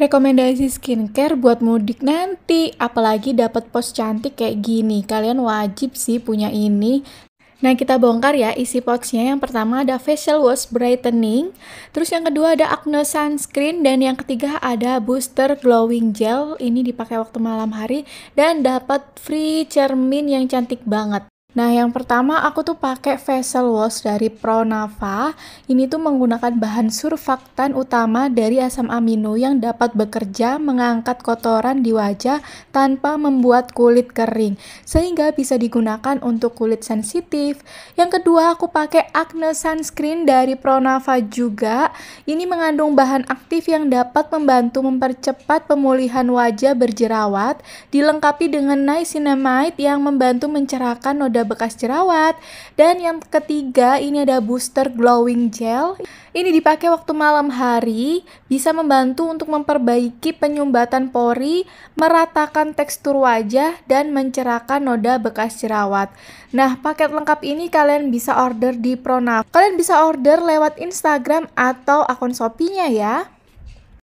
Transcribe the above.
rekomendasi skincare buat mudik nanti. Apalagi dapat pos cantik kayak gini. Kalian wajib sih punya ini. Nah, kita bongkar ya isi pouchnya. Yang pertama ada facial wash brightening, terus yang kedua ada acne sunscreen, dan yang ketiga ada booster glowing gel. Ini dipakai waktu malam hari dan dapat free cermin yang cantik banget. Nah, yang pertama aku tuh pakai facial wash dari Pronava. Ini tuh menggunakan bahan surfaktan utama dari asam amino yang dapat bekerja mengangkat kotoran di wajah tanpa membuat kulit kering, sehingga bisa digunakan untuk kulit sensitif. Yang kedua, aku pakai Acne Sunscreen dari Pronava juga. Ini mengandung bahan aktif yang dapat membantu mempercepat pemulihan wajah berjerawat, dilengkapi dengan niacinamide yang membantu mencerahkan noda bekas jerawat. Dan yang ketiga, ini ada booster glowing gel. Ini dipakai waktu malam hari, bisa membantu untuk memperbaiki penyumbatan pori, meratakan tekstur wajah, dan mencerahkan noda bekas jerawat. Nah, paket lengkap ini kalian bisa order di Pronaf. Kalian bisa order lewat Instagram atau akun Shopee-nya ya.